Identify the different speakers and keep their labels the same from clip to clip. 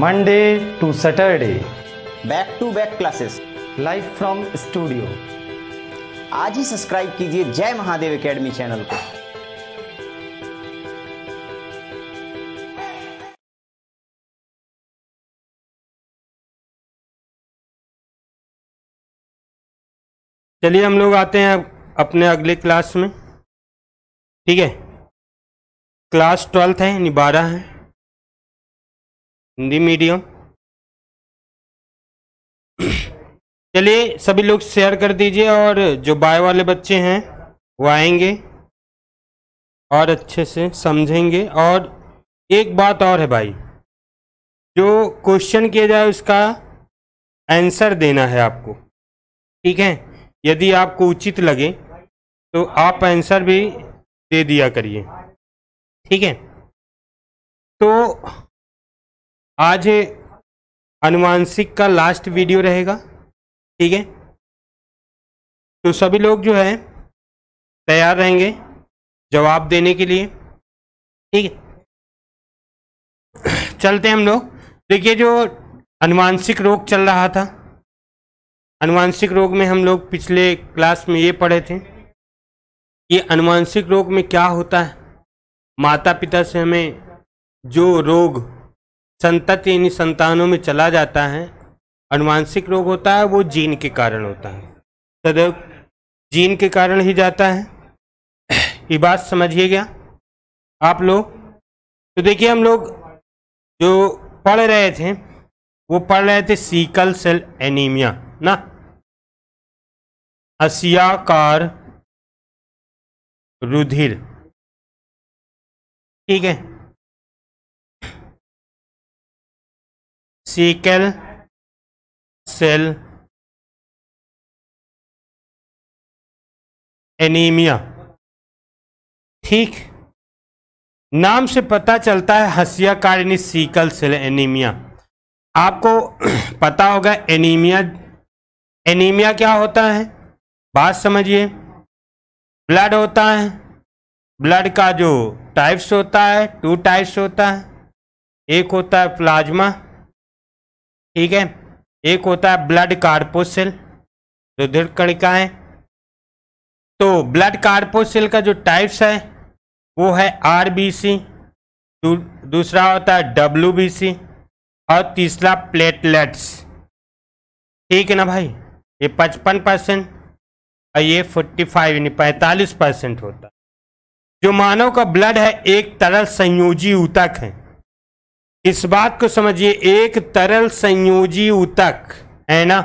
Speaker 1: Monday to Saturday back to back classes live from studio आज ही
Speaker 2: subscribe कीजिए जय महादेव एकेडमी चैनल को चलिए हम लोग आते हैं अपने अगले क्लास में ठीक है क्लास ट्वेल्थ है यानी बारह है हिंदी मीडियम चलिए सभी लोग शेयर कर दीजिए और जो बाय वाले
Speaker 1: बच्चे हैं वो आएंगे और अच्छे से समझेंगे और एक बात और है भाई जो क्वेश्चन किया जाए उसका आंसर देना है आपको ठीक है यदि आपको उचित लगे
Speaker 2: तो आप आंसर भी दे दिया करिए ठीक है तो आज अनुवांशिक का लास्ट वीडियो रहेगा ठीक है तो सभी लोग जो है तैयार रहेंगे जवाब देने के लिए ठीक है चलते हम लोग देखिए जो अनुवांशिक
Speaker 1: रोग चल रहा था अनुवांशिक रोग में हम लोग पिछले क्लास में ये पढ़े थे कि अनुवांशिक रोग में क्या होता है माता पिता से हमें जो रोग संतति यानी संतानों में चला जाता है अनुवांशिक रोग होता है वो जीन के कारण होता है सदैव जीन के कारण ही जाता है ये बात समझिए क्या आप लोग तो देखिए हम लोग जो पढ़ रहे थे वो पढ़ रहे थे
Speaker 2: सीकल सेल एनीमिया ना असियाकार रुधिर ठीक है सीकेल सेल एनीमिया ठीक नाम से
Speaker 1: पता चलता है हसिया कार्ड सीकल सेल एनीमिया आपको पता होगा एनीमिया एनीमिया क्या होता है बात समझिए ब्लड होता है ब्लड का जो टाइप्स होता है टू टाइप्स होता है एक होता है प्लाज्मा ठीक है एक होता है ब्लड कार्पोसिल रुधिर है तो ब्लड कार्पोसिल का जो टाइप्स है वो है आरबीसी सी दूसरा होता है डब्ल्यूबीसी और तीसरा प्लेटलेट्स ठीक है ना भाई ये पचपन परसेंट और ये फोर्टी फाइव यानी पैंतालीस परसेंट होता है जो मानव का ब्लड है एक तरल संयोजी ऊतक है इस बात को समझिए एक तरल संयोजी उतक है ना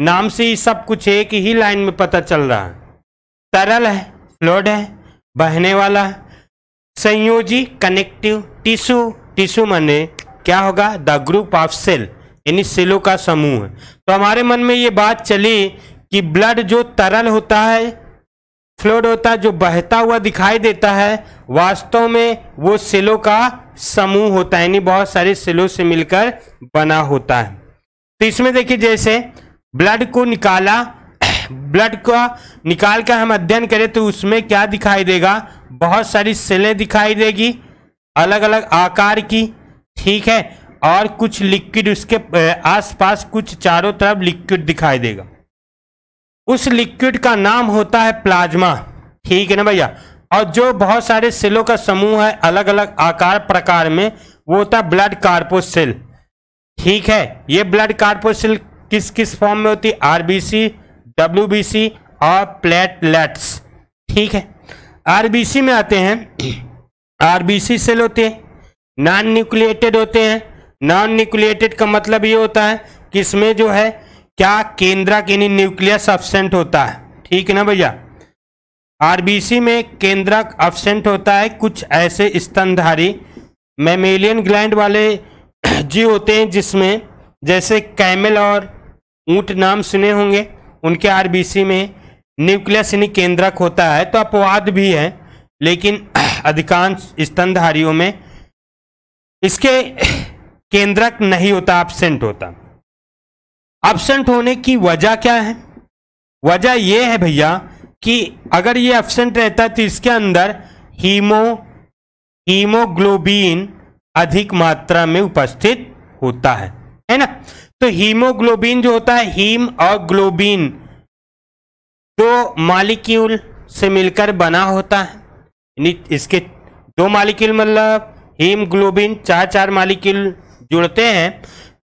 Speaker 1: नाम से ही सब कुछ एक ही लाइन में पता चल रहा है तरल है फ्लोड है बहने वाला है संयोजी कनेक्टिव टिश्यू टिश्यू माने क्या होगा द ग्रुप ऑफ सेल यानी सेलों का समूह तो हमारे मन में ये बात चली कि ब्लड जो तरल होता है फ्लोड होता है जो बहता हुआ दिखाई देता है वास्तव में वो सिलो का समूह होता है यानी बहुत सारे सिलो से मिलकर बना होता है तो इसमें देखिए जैसे ब्लड को निकाला ब्लड का निकाल कर हम अध्ययन करें तो उसमें क्या दिखाई देगा बहुत सारी सिलें दिखाई देगी अलग अलग आकार की ठीक है और कुछ लिक्विड उसके आसपास कुछ चारों तरफ लिक्विड दिखाई देगा उस लिक्विड का नाम होता है प्लाज्मा ठीक है ना भैया और जो बहुत सारे सेलों का समूह है अलग अलग आकार प्रकार में वो होता है ब्लड कार्पोसिल ठीक है ये ब्लड कार्पोसिल किस किस फॉर्म में होती है आरबीसी डब्ल्यू और प्लेटलेट्स ठीक है आरबीसी में आते हैं आरबीसी सेल होते हैं नॉन न्यूक्लिएटेड होते हैं नॉन न्यूक्लिएटेड का मतलब ये होता है कि इसमें जो है क्या केंद्रा केनी न्यूक्लियस अपसेंट होता है ठीक है ना भैया आरबीसी में केंद्रक अपसेंट होता है कुछ ऐसे स्तनधारी मेमेलियन ग्लैंड वाले जीव होते हैं जिसमें जैसे कैमल और ऊंट नाम सुने होंगे उनके आरबीसी में न्यूक्लियस यानी केंद्रक होता है तो अपवाद भी है लेकिन अधिकांश स्तनधारियों में इसके केंद्रक नहीं होता एबसेंट होता एबसेंट होने की वजह क्या है वजह यह है भैया कि अगर ये एबसेंट रहता तो इसके अंदर हीमो हीमोग्लोबिन अधिक मात्रा में उपस्थित होता है है ना तो हीमोग्लोबिन जो होता है हीम और ग्लोबिन दो मालिक्यूल से मिलकर बना होता है इसके दो मालिक्यूल मतलब हीमोग्लोबिन चार चार मालिक्यूल जुड़ते हैं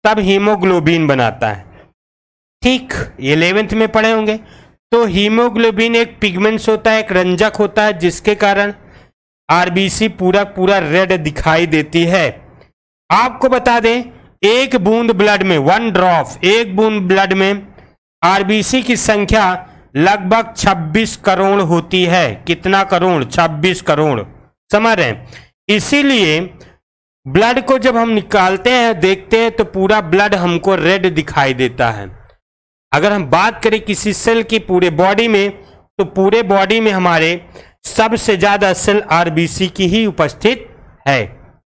Speaker 1: तब हीमोग्लोबिन बनाता है ठीक इलेवेंथ में पढ़े होंगे तो हीमोग्लोबिन एक पिगमेंट्स होता है एक रंजक होता है जिसके कारण आरबीसी पूरा पूरा रेड दिखाई देती है आपको बता दें एक बूंद ब्लड में वन ड्रॉप एक बूंद ब्लड में आरबीसी की संख्या लगभग 26 करोड़ होती है कितना करोड़ 26 करोड़ समझ रहे हैं इसीलिए ब्लड को जब हम निकालते हैं देखते हैं तो पूरा ब्लड हमको रेड दिखाई देता है अगर हम बात करें किसी सेल की पूरे बॉडी में तो पूरे बॉडी में हमारे सबसे ज़्यादा सेल आरबीसी की ही उपस्थित है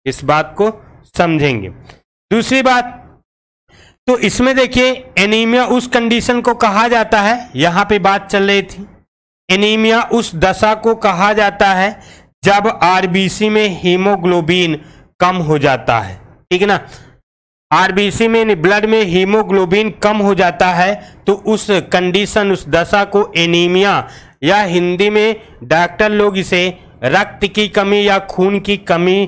Speaker 1: इस बात को समझेंगे दूसरी बात तो इसमें देखिए एनीमिया उस कंडीशन को कहा जाता है यहां पे बात चल रही थी एनीमिया उस दशा को कहा जाता है जब आरबीसी में हीमोग्लोबिन कम हो जाता है ठीक है ना आरबीसी में ब्लड में हीमोग्लोबिन कम हो जाता है तो उस कंडीशन उस दशा को एनीमिया या हिंदी में डॉक्टर लोग इसे रक्त की कमी या खून की कमी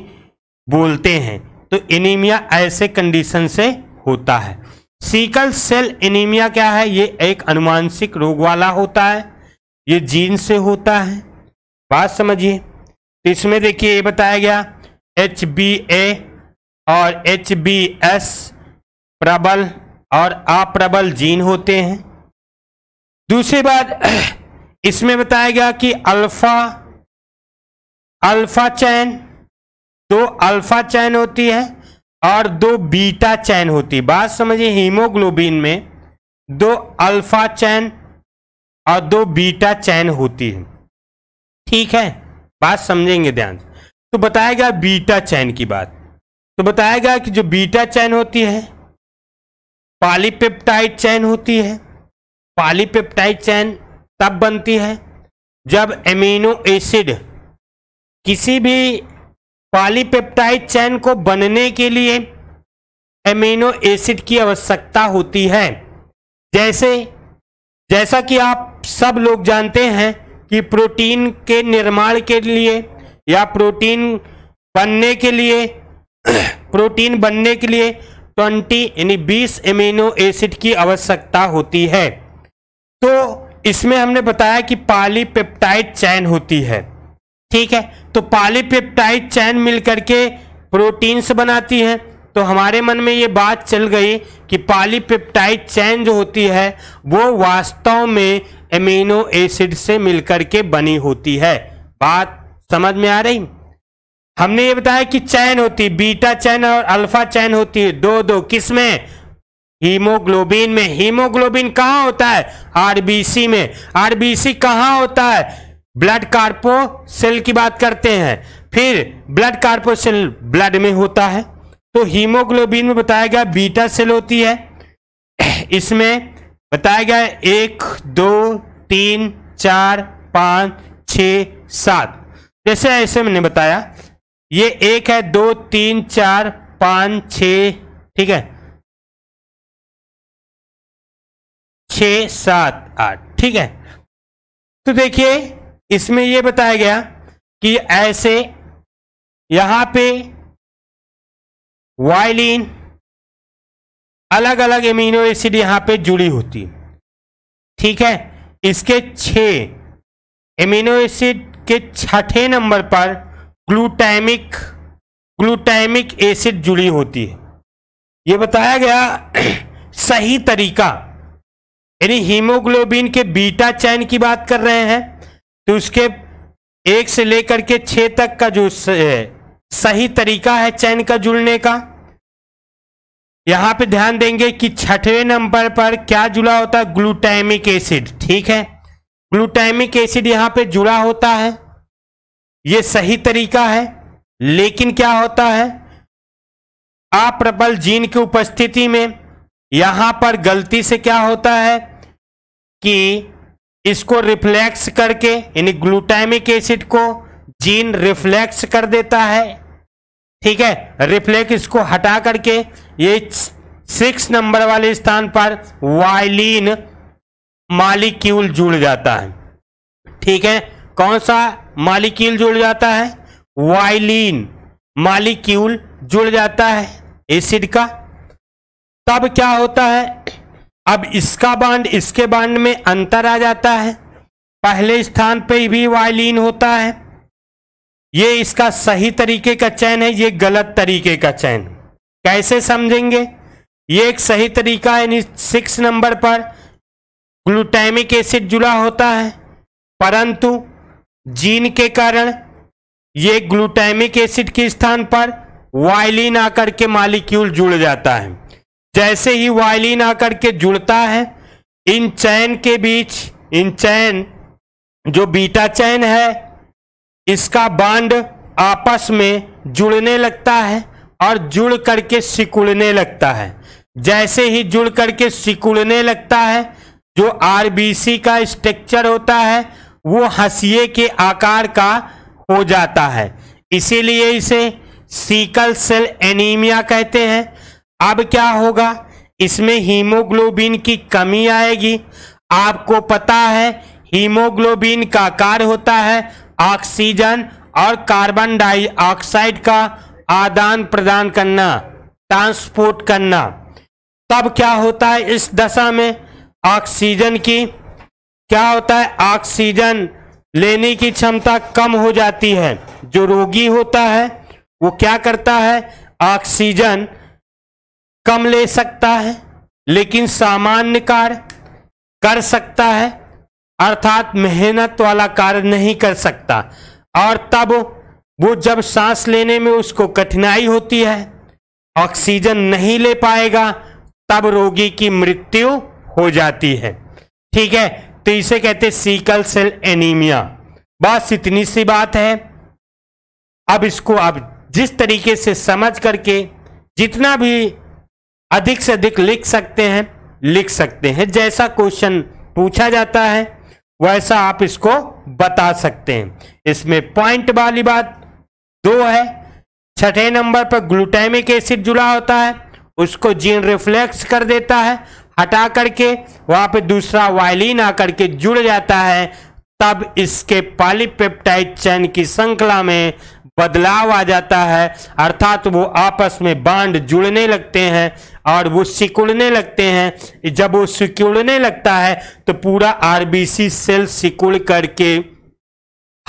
Speaker 1: बोलते हैं तो एनीमिया ऐसे कंडीशन से होता है सीकल सेल एनीमिया क्या है ये एक अनुमानसिक रोग वाला होता है ये जीन से होता है बात समझिए तो इसमें देखिए ये बताया गया एच बी ए और एच बी एस प्रबल और अप्रबल जीन होते हैं दूसरी बात इसमें बताया गया कि अल्फा अल्फा चैन दो अल्फा चैन होती है और दो बीटा चैन होती है बात समझिए हीमोग्लोबिन में दो अल्फा चैन और दो बीटा चैन होती है ठीक है बात समझेंगे ध्यान से तो बताया गया बीटा चैन की बात तो बताया गया कि जो बीटा चैन होती है पॉलीपेप्टाइड चैन होती है पॉलीपेप्टाइड चैन तब बनती है जब एमिनो एसिड किसी भी पॉलीपेप्टाइड चैन को बनने के लिए एमिनो एसिड की आवश्यकता होती है जैसे जैसा कि आप सब लोग जानते हैं कि प्रोटीन के निर्माण के लिए या प्रोटीन बनने के लिए प्रोटीन बनने के लिए ट्वेंटी यानी बीस एमिनो एसिड की आवश्यकता होती है तो इसमें हमने बताया कि पॉलीपेप्टाइड चैन होती है ठीक है तो पॉलीपेप्टाइड चैन मिलकर के प्रोटीन्स बनाती है तो हमारे मन में ये बात चल गई कि पॉलीपेप्टाइड चैन जो होती है वो वास्तव में एमिनो एसिड से मिलकर के बनी होती है बात समझ में आ रही हमने ये बताया कि चैन होती बीटा चैन और अल्फा चैन होती है दो दो किसमें हीमोग्लोबिन में हीमोग्लोबिन कहाँ होता है आरबीसी में आरबीसी कहाँ होता है ब्लड कार्पो सेल की बात करते हैं फिर ब्लड कार्पो सेल ब्लड में होता है तो हीमोग्लोबिन में बताया गया बीटा सेल होती है इसमें बताया गया एक दो तीन चार पाँच छ सात जैसे ऐसे मैंने बताया ये एक है दो
Speaker 2: तीन चार पांच छ ठीक है छ सात आठ ठीक है तो देखिए इसमें यह बताया गया कि ऐसे यहां पे वायलिन अलग अलग एमिनो एसिड यहां पे जुड़ी होती है ठीक है इसके छ
Speaker 1: एमिनो एसिड के छठे नंबर पर ग्लूटैमिक ग्लूटैमिक एसिड जुड़ी होती है ये बताया गया सही तरीका यानी हीमोग्लोबिन के बीटा चैन की बात कर रहे हैं तो उसके एक से लेकर के छ तक का जो सही तरीका है चैन का जुड़ने का यहाँ पे ध्यान देंगे कि छठवें नंबर पर क्या जुड़ा होता है ग्लूटैमिक एसिड ठीक है ग्लूटैमिक एसिड यहाँ पे जुड़ा होता है ये सही तरीका है लेकिन क्या होता है अप्रबल जीन की उपस्थिति में यहां पर गलती से क्या होता है कि इसको रिफ्लेक्स करके यानी ग्लूटामिक एसिड को जीन रिफ्लेक्स कर देता है ठीक है रिफ्लेक्स इसको हटा करके ये सिक्स नंबर वाले स्थान पर वायलिन मालिक्यूल जुड़ जाता है ठीक है कौन सा मालिक्यूल जुड़ जाता है वाइलिन मालिक्यूल जुड़ जाता है एसिड का तब क्या होता है अब इसका बांड इसके बांड में अंतर आ जाता है पहले स्थान पे भी वायलिन होता है ये इसका सही तरीके का चयन है ये गलत तरीके का चयन कैसे समझेंगे ये एक सही तरीका है सिक्स नंबर पर ग्लूटैमिक एसिड जुड़ा होता है परंतु जीन के कारण ये ग्लूटामिक एसिड के स्थान पर वायलिन आकर के मालिक्यूल जुड़ जाता है जैसे ही वायलिन आकर के जुड़ता है इन चैन के बीच इन चैन जो बीटा चैन है इसका बांड आपस में जुड़ने लगता है और जुड़ करके सिकुड़ने लगता है जैसे ही जुड़ करके सिकुड़ने लगता है जो आरबीसी का स्ट्रक्चर होता है वो हसीिए के आकार का हो जाता है इसीलिए इसे सीकल सेल एनीमिया कहते हैं अब क्या होगा इसमें हीमोग्लोबिन की कमी आएगी आपको पता है हीमोग्लोबिन का आकार होता है ऑक्सीजन और कार्बन डाइऑक्साइड का आदान प्रदान करना ट्रांसपोर्ट करना तब क्या होता है इस दशा में ऑक्सीजन की क्या होता है ऑक्सीजन लेने की क्षमता कम हो जाती है जो रोगी होता है वो क्या करता है ऑक्सीजन कम ले सकता है लेकिन सामान्य कार्य कर सकता है अर्थात मेहनत वाला कार्य नहीं कर सकता और तब वो जब सांस लेने में उसको कठिनाई होती है ऑक्सीजन नहीं ले पाएगा तब रोगी की मृत्यु हो जाती है ठीक है तो इसे कहते हैं सीकल सेल एनीमिया बस इतनी सी बात है अब इसको आप जिस तरीके से समझ करके जितना भी अधिक से अधिक लिख सकते हैं लिख सकते हैं जैसा क्वेश्चन पूछा जाता है वैसा आप इसको बता सकते हैं इसमें पॉइंट वाली बात दो है छठे नंबर पर ग्लूटामिक एसिड जुड़ा होता है उसको जीन रिफ्लेक्स कर देता है हटा करके वहाँ पे दूसरा वायलिन आकर के जुड़ जाता है तब इसके पॉलीपेप्टाइड चैन की श्रृंखला में बदलाव आ जाता है अर्थात वो आपस में बांड जुड़ने लगते हैं और वो सिकुड़ने लगते हैं जब वो सिकुड़ने लगता है तो पूरा आरबीसी सेल सिकुड़ करके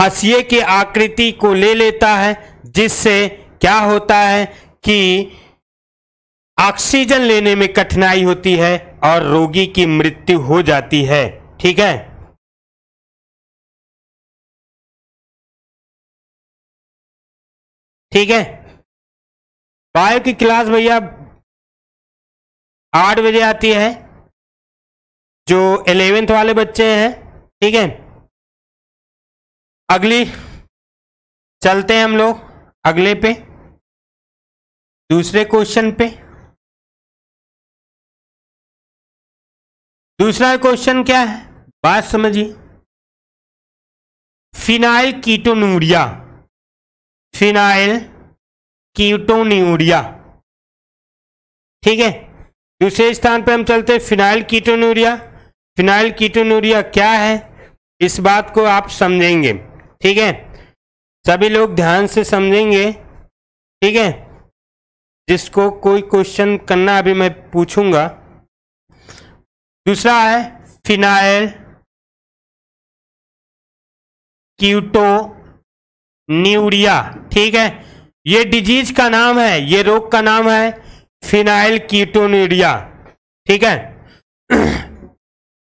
Speaker 1: हसीिए की आकृति को ले लेता है जिससे क्या होता है कि ऑक्सीजन लेने में कठिनाई होती है और
Speaker 2: रोगी की मृत्यु हो जाती है ठीक है ठीक है बायो की क्लास भैया आठ बजे आती है जो एलेवेंथ वाले बच्चे हैं ठीक है अगली चलते हैं हम लोग अगले पे दूसरे क्वेश्चन पे दूसरा क्वेश्चन क्या है बात समझिए फिनाइल कीटोनूरिया फिनाइल कीटोन्यूरिया ठीक है दूसरे स्थान पर हम चलते हैं
Speaker 1: फिनाइल कीटोनूरिया फिनाइल कीटोनूरिया क्या है इस बात को आप समझेंगे ठीक है सभी लोग ध्यान से समझेंगे ठीक है
Speaker 2: जिसको कोई क्वेश्चन करना अभी मैं पूछूंगा दूसरा है फिनाइल क्यूटो न्यूरिया ठीक है ये डिजीज का नाम है ये रोग का नाम है फिनाइल न्यूरिया ठीक है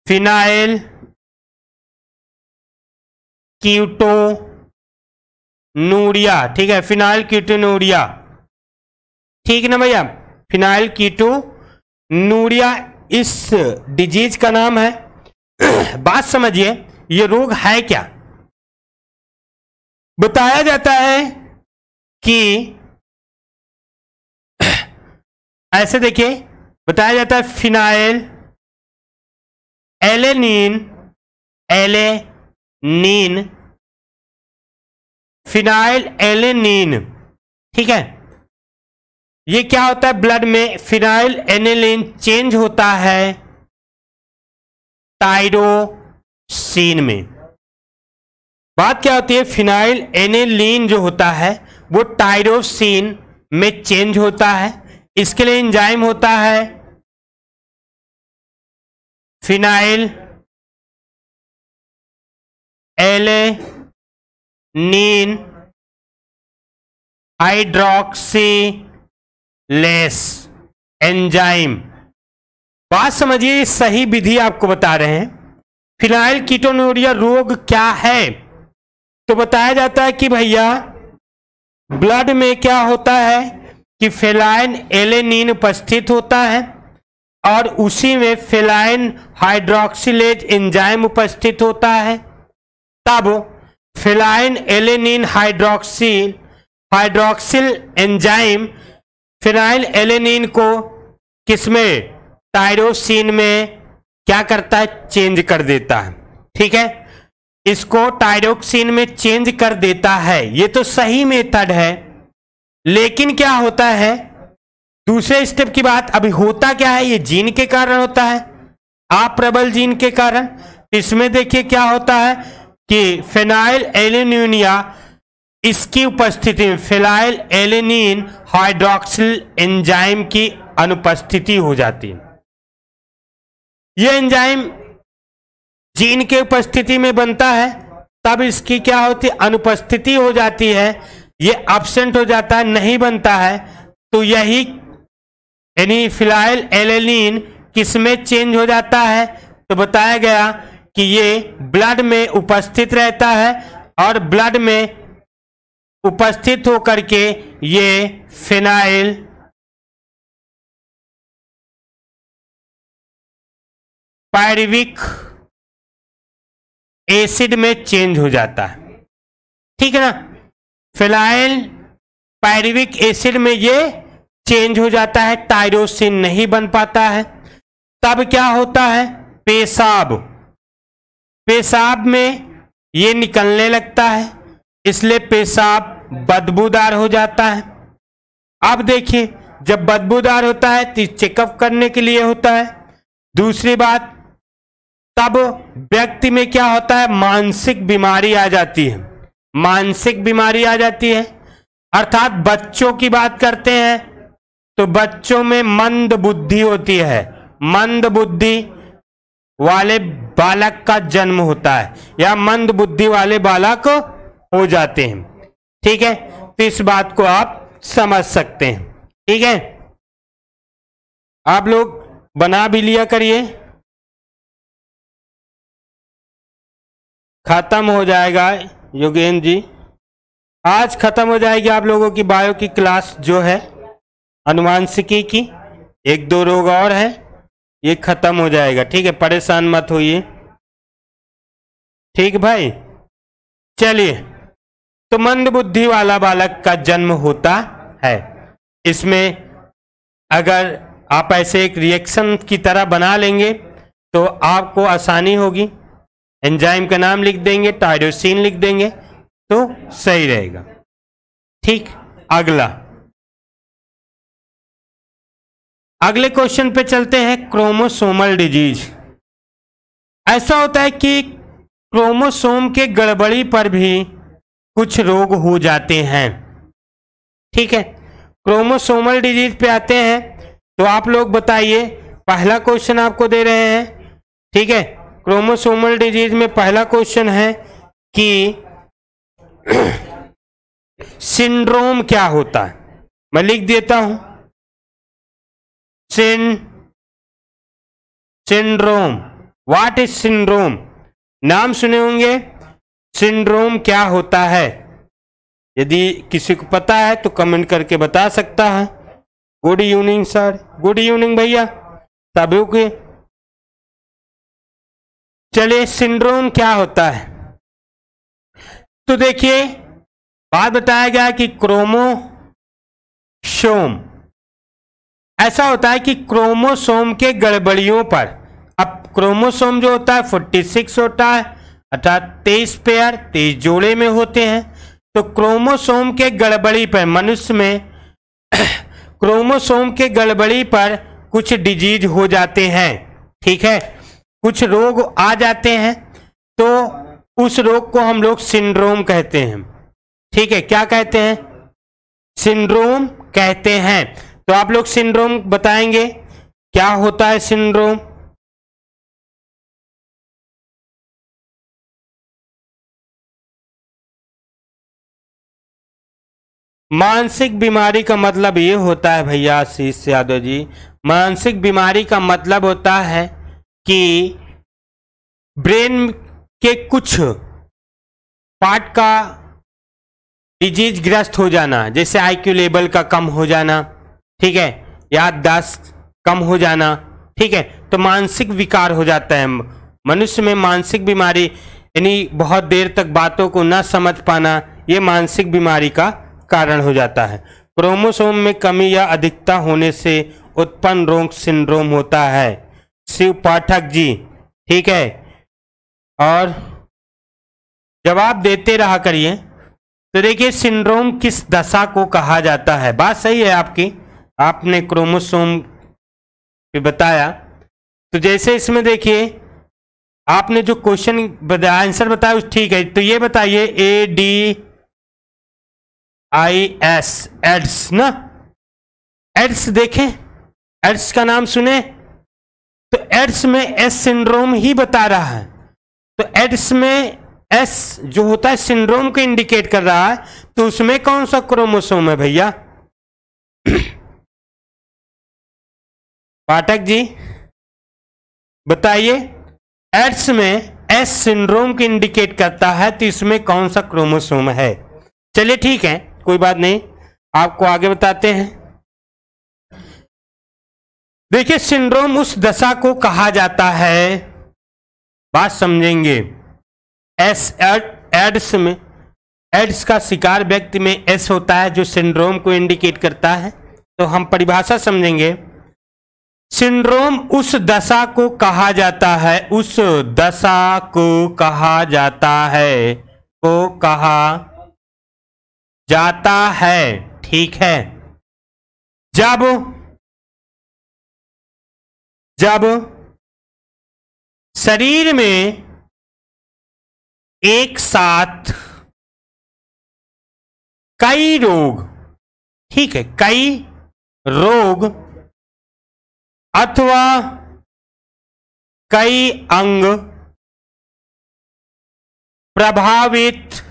Speaker 2: फिनाइल क्यूटो नूरिया ठीक है फिनाइल कीटोनूरिया
Speaker 1: ठीक है ना भैया फिनाइल कीटो नूरिया इस
Speaker 2: डिजीज का नाम है बात समझिए ये रोग है क्या बताया जाता है कि ऐसे देखिए बताया जाता है फिनाइल एलेनिन नीन फिनाइल एलेनिन ठीक है ये क्या होता है ब्लड में फिनाइल एनिलिन चेंज होता है टाइरोसिन में बात क्या होती है फिनाइल एनिलीन जो होता है वो टाइरोसिन में चेंज होता है इसके लिए इंजाइम होता है फिनाइल नीन हाइड्रोक्सी लेस एंजाइम बात समझिए
Speaker 1: सही विधि आपको बता रहे हैं फिनाइल कीटोनूरिया रोग क्या है तो बताया जाता है कि भैया ब्लड में क्या होता है कि फेलाइन एलेनिन उपस्थित होता है और उसी में फेलाइन हाइड्रोक्सीज एंजाइम उपस्थित होता है तब phenylalanine hydroxyl hydroxyl enzyme phenylalanine को किसमें टायरोसिन में क्या करता है चेंज कर देता है ठीक है इसको टायरोक्सिन में चेंज कर देता है ये तो सही मेथड है लेकिन क्या होता है दूसरे स्टेप की बात अभी होता क्या है ये जीन के कारण होता है आप प्रबल जीन के कारण इसमें देखिए क्या होता है कि फेनाइल एलिन्यूनिया इसकी उपस्थिति में फिलाइल एलेनिन हाइड्रोक्सिल एंजाइम की अनुपस्थिति हो जाती है यह एंजाइम जीन के उपस्थिति में बनता है तब इसकी क्या होती अनुपस्थिति हो जाती है यह एबसेंट हो जाता है नहीं बनता है तो यही यानी फिलाइल किस किसमें चेंज हो जाता है तो बताया गया कि ये ब्लड में उपस्थित रहता
Speaker 2: है और ब्लड में उपस्थित होकर के ये फिनाइल पैरविक एसिड में चेंज हो जाता है ठीक है ना फिनाइल पैरविक एसिड
Speaker 1: में ये चेंज हो जाता है टायरोसिन नहीं बन पाता है तब क्या होता है पेशाब पेशाब में ये निकलने लगता है इसलिए पेशाब बदबूदार हो जाता है अब देखिए जब बदबूदार होता है तो चेकअप करने के लिए होता है दूसरी बात तब व्यक्ति में क्या होता है मानसिक बीमारी आ जाती है मानसिक बीमारी आ जाती है अर्थात बच्चों की बात करते हैं तो बच्चों में मंद बुद्धि होती है मंद बुद्धि वाले बालक का जन्म होता है या मंद बुद्धि वाले बालक हो जाते हैं ठीक है तो इस बात को आप समझ सकते
Speaker 2: हैं ठीक है आप लोग बना भी लिया करिए खत्म हो जाएगा योगेंद्र जी आज खत्म हो जाएगी आप लोगों की बायो की क्लास जो
Speaker 1: है अनुवांशिकी की एक दो रोग और है ये खत्म हो जाएगा ठीक है परेशान मत होइए ठीक भाई चलिए तो मंद बुद्धि वाला बालक का जन्म होता है इसमें अगर आप ऐसे एक रिएक्शन की तरह बना लेंगे तो आपको आसानी होगी एंजाइम का नाम लिख देंगे टाइडोसिन
Speaker 2: लिख देंगे तो सही रहेगा ठीक अगला अगले क्वेश्चन पे चलते हैं क्रोमोसोमल डिजीज ऐसा होता है कि क्रोमोसोम के गड़बड़ी
Speaker 1: पर भी कुछ रोग हो जाते हैं ठीक है क्रोमोसोमल डिजीज पे आते हैं तो आप लोग बताइए पहला क्वेश्चन आपको दे रहे हैं ठीक है क्रोमोसोमल डिजीज में पहला क्वेश्चन है कि
Speaker 2: सिंड्रोम क्या होता है मैं लिख देता हूं सिं सिंड्रोम व्हाट इज सिंड्रोम नाम सुने होंगे
Speaker 1: सिंड्रोम क्या होता है यदि किसी को पता है तो कमेंट करके बता
Speaker 2: सकता है good evening sir good evening भैया तभी के चलिए सिंड्रोम क्या होता है तो देखिए बात बताया गया कि क्रोमोसोम
Speaker 1: ऐसा होता है कि क्रोमोसोम के गड़बड़ियों पर अब क्रोमोसोम जो होता है 46 होता है अर्थात तेईस पेयर तेईस जोड़े में होते हैं तो क्रोमोसोम के गड़बड़ी पर मनुष्य में क्रोमोसोम के गड़बड़ी पर कुछ डिजीज हो जाते हैं ठीक है कुछ रोग आ जाते हैं तो उस रोग को हम लोग सिंड्रोम कहते हैं ठीक है क्या कहते हैं सिंड्रोम
Speaker 2: कहते हैं तो आप लोग सिंड्रोम बताएंगे क्या होता है सिंड्रोम मानसिक बीमारी का मतलब
Speaker 1: ये होता है भैया आशीष यादव जी मानसिक बीमारी का मतलब होता है कि ब्रेन के कुछ पार्ट का डिजीज ग्रस्त हो जाना जैसे आईक्यू लेवल का कम हो जाना ठीक है याददाश्त कम हो जाना ठीक है तो मानसिक विकार हो जाता है मनुष्य में मानसिक बीमारी यानी बहुत देर तक बातों को ना समझ पाना ये मानसिक बीमारी का कारण हो जाता है क्रोमोसोम में कमी या अधिकता होने से उत्पन्न रोग सिंड्रोम होता है शिव पाठक जी ठीक है और जवाब देते रहा करिए तो देखिए सिंड्रोम किस दशा को कहा जाता है बात सही है आपकी आपने क्रोमोसोम पे बताया तो जैसे इसमें देखिए आपने जो क्वेश्चन आंसर बताया ठीक है तो ये बताइए
Speaker 2: A D I S AIDS ना एड्स देखें एड्स का नाम सुने तो एड्स
Speaker 1: में एस सिंड्रोम ही बता रहा है तो एड्स में एस जो होता
Speaker 2: है सिंड्रोम को इंडिकेट कर रहा है तो उसमें कौन सा क्रोमोसोम है भैया पाठक जी बताइए एड्स में एस सिंड्रोम को इंडिकेट करता है तो इसमें
Speaker 1: कौन सा क्रोमोसोम है चलिए ठीक है कोई बात नहीं आपको आगे बताते हैं
Speaker 2: देखिए सिंड्रोम उस दशा को कहा जाता है बात समझेंगे एस एड्स
Speaker 1: में एड्स का शिकार व्यक्ति में एस होता है जो सिंड्रोम को इंडिकेट करता है तो हम परिभाषा समझेंगे सिंड्रोम उस दशा को कहा जाता है उस दशा को कहा जाता है
Speaker 2: को कहा जाता है ठीक है जब जब शरीर में एक साथ कई रोग ठीक है कई रोग अथवा कई अंग प्रभावित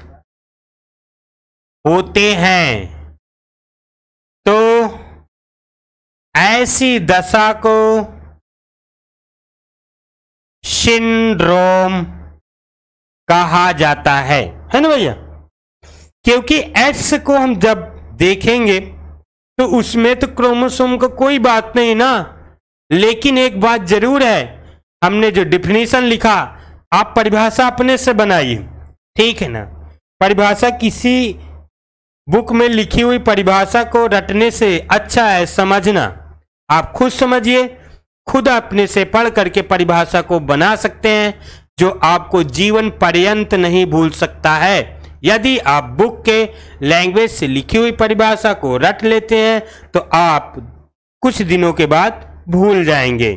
Speaker 2: होते हैं तो ऐसी दशा को सिंड्रोम कहा जाता है
Speaker 1: है ना भैया क्योंकि एक्स को हम जब देखेंगे तो उसमें तो क्रोमोसोम का को कोई बात नहीं ना लेकिन एक बात जरूर है हमने जो डिफिनेशन लिखा आप परिभाषा अपने से बनाइए ठीक है ना परिभाषा किसी बुक में लिखी हुई परिभाषा को रटने से अच्छा है समझना आप खुद समझिए खुद अपने से पढ़ करके परिभाषा को बना सकते हैं जो आपको जीवन पर्यंत नहीं भूल सकता है यदि आप बुक के लैंग्वेज से लिखी हुई परिभाषा को रट लेते हैं
Speaker 2: तो आप कुछ दिनों के बाद भूल जाएंगे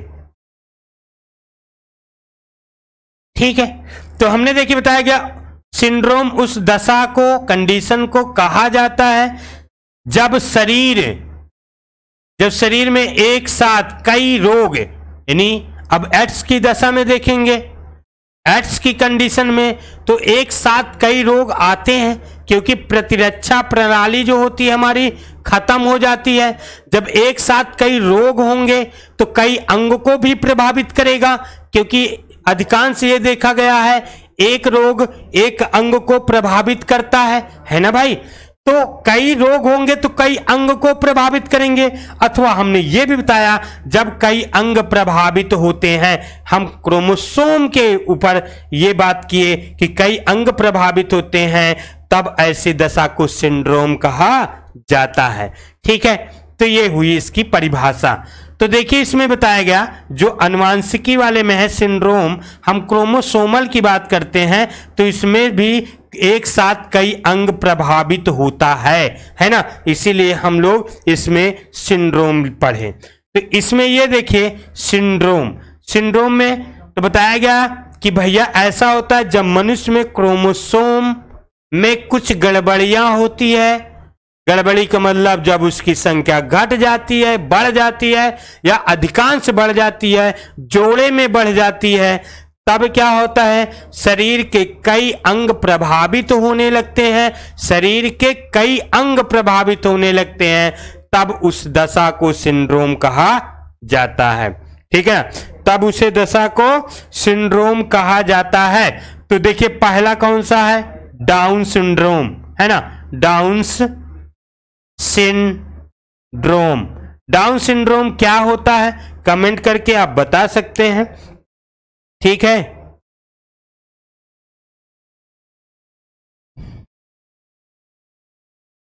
Speaker 2: ठीक है तो हमने देखिए बताया गया सिंड्रोम
Speaker 1: उस दशा को कंडीशन को कहा जाता है जब शरीर जब शरीर में एक साथ कई रोग यानी अब एड्स की दशा में देखेंगे एड्स की कंडीशन में तो एक साथ कई रोग आते हैं क्योंकि प्रतिरक्षा प्रणाली जो होती है हमारी खत्म हो जाती है जब एक साथ कई रोग होंगे तो कई अंग को भी प्रभावित करेगा क्योंकि अधिकांश ये देखा गया है एक रोग एक अंग को प्रभावित करता है है ना भाई तो कई रोग होंगे तो कई अंग को प्रभावित करेंगे अथवा हमने ये भी बताया जब कई अंग प्रभावित होते हैं हम क्रोमोसोम के ऊपर ये बात किए कि कई अंग प्रभावित होते हैं तब ऐसी दशा को सिंड्रोम कहा जाता है ठीक है तो ये हुई इसकी परिभाषा तो देखिए इसमें बताया गया जो अनुवांशिकी वाले मह सिंड्रोम हम क्रोमोसोमल की बात करते हैं तो इसमें भी एक साथ कई अंग प्रभावित होता है है ना इसीलिए हम लोग इसमें सिंड्रोम पढ़े तो इसमें ये देखिए सिंड्रोम सिंड्रोम में तो बताया गया कि भैया ऐसा होता है जब मनुष्य में क्रोमोसोम में कुछ गड़बड़ियां होती है गड़बड़ी का मतलब जब उसकी संख्या घट जाती है बढ़ जाती है या अधिकांश बढ़ जाती है जोड़े में बढ़ जाती है तब क्या होता है शरीर के कई अंग प्रभावित होने लगते हैं शरीर के कई अंग प्रभावित होने लगते हैं तब उस दशा को सिंड्रोम कहा जाता है ठीक है तब उसे दशा को सिंड्रोम कहा जाता है तो देखिए पहला कौन सा है डाउन सिंड्रोम है ना डाउन्स सिंड्रोम
Speaker 2: डाउन सिंड्रोम क्या होता है कमेंट करके आप बता सकते हैं ठीक है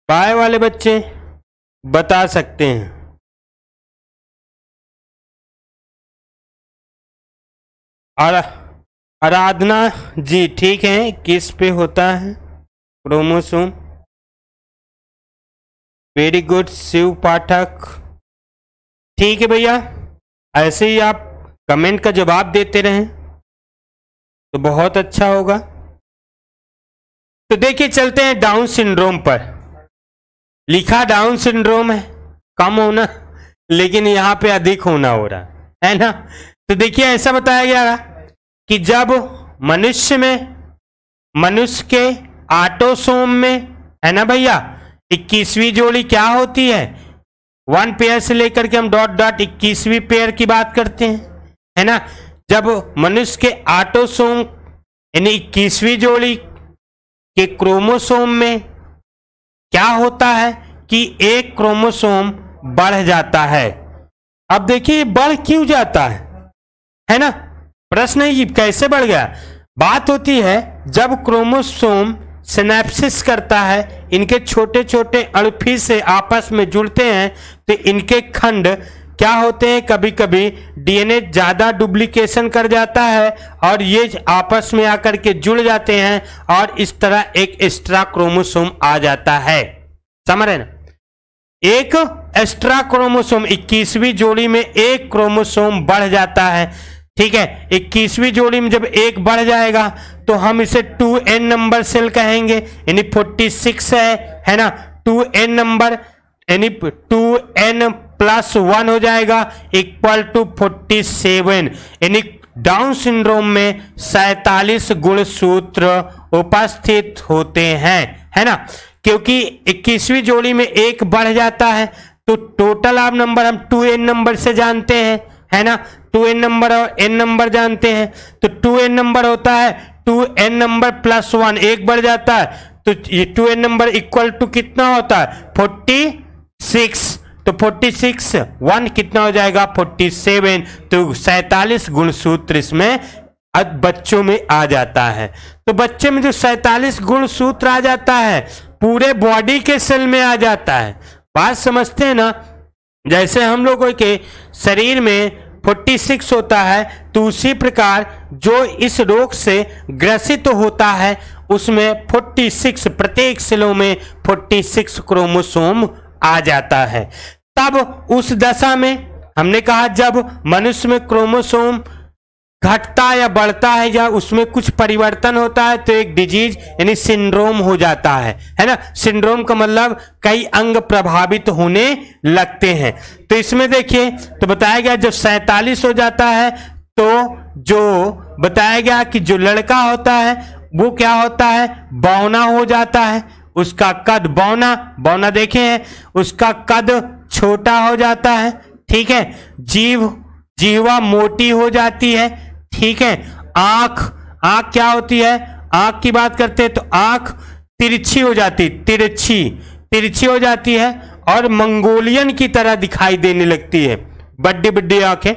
Speaker 2: बाय वाले बच्चे बता सकते हैं आराधना जी ठीक है किस पे होता है chromosome very good Shiv Pathak ठीक है भैया ऐसे ही आप कमेंट का जवाब देते रहें तो बहुत अच्छा होगा तो देखिए चलते हैं डाउन सिंड्रोम पर लिखा डाउन सिंड्रोम है
Speaker 1: कम होना लेकिन यहाँ पे अधिक होना हो रहा है ना तो देखिए ऐसा बताया गया कि जब मनुष्य में मनुष्य के आटोसोम में है ना भैया इक्कीसवीं जोड़ी क्या होती है वन पेयर से लेकर के हम डॉट डॉट इक्कीसवीं पेयर की बात करते हैं है ना जब मनुष्य के आटोसोम यानी इक्कीसवीं जोड़ी के क्रोमोसोम में क्या होता है कि एक क्रोमोसोम बढ़ जाता है अब देखिए बढ़ क्यों जाता है है ना प्रश्न है कैसे बढ़ गया बात होती है जब क्रोमोसोम सिनेप्सिस करता है इनके छोटे छोटे अड़फी से आपस में जुड़ते हैं तो इनके खंड क्या होते हैं कभी कभी डीएनए ज़्यादा डुप्लीकेशन कर जाता है और ये आपस में आकर के जुड़ जाते हैं और इस तरह एक एक्स्ट्रा क्रोमोसोम आ जाता है समझ रहे ना एक एक्स्ट्रा क्रोमोसोम 21वीं जोड़ी में एक क्रोमोसोम बढ़ जाता है ठीक है 21वीं जोड़ी में जब एक बढ़ जाएगा तो हम इसे टू एन नंबर सेल कहेंगे यानी फोर्टी सिक्स है है ना टू एन नंबर यानी टू एन प्लस वन हो जाएगा इक्वल टू फोर्टी सेवन यानी डाउन सिंड्रोम में सैतालीस गुण सूत्र उपस्थित होते हैं है ना क्योंकि इक्कीसवीं जोड़ी में एक बढ़ जाता है तो टोटल आप नंबर हम टू एन नंबर से जानते हैं है ना टू एन नंबर और एन नंबर जानते हैं तो टू एन नंबर होता है two N number plus one एक बढ़ जाता है तो two N number equal to कितना होता है फोर्टी सिक्स तो 46 वन कितना हो जाएगा 47 तो सैतालीस गुणसूत्र इसमें अब बच्चों में आ जाता है तो बच्चे में जो सैतालीस गुणसूत्र आ जाता है पूरे बॉडी के सेल में आ जाता है बात समझते हैं ना जैसे हम लोगों के शरीर में 46 होता है तो उसी प्रकार जो इस रोग से ग्रसित तो होता है उसमें 46 प्रत्येक सेलों में 46 क्रोमोसोम आ जाता है तब उस दशा में हमने कहा जब मनुष्य में क्रोमोसोम घटता या बढ़ता है या उसमें कुछ परिवर्तन होता है तो एक डिजीज यानी सिंड्रोम हो जाता है है ना सिंड्रोम का मतलब कई अंग प्रभावित होने लगते हैं तो इसमें देखिए तो बताया गया जब सैतालीस हो जाता है तो जो बताया गया कि जो लड़का होता है वो क्या होता है बौना हो जाता है उसका कद बौना बौना देखे हैं उसका कद छोटा हो जाता है ठीक है जीव जीवा मोटी हो जाती है ठीक है आंख आंख क्या होती है आंख की बात करते हैं तो आंख तिरछी हो जाती तिरछी तिरछी हो जाती है और मंगोलियन की तरह दिखाई देने लगती है बड्डी बड्डी आंखें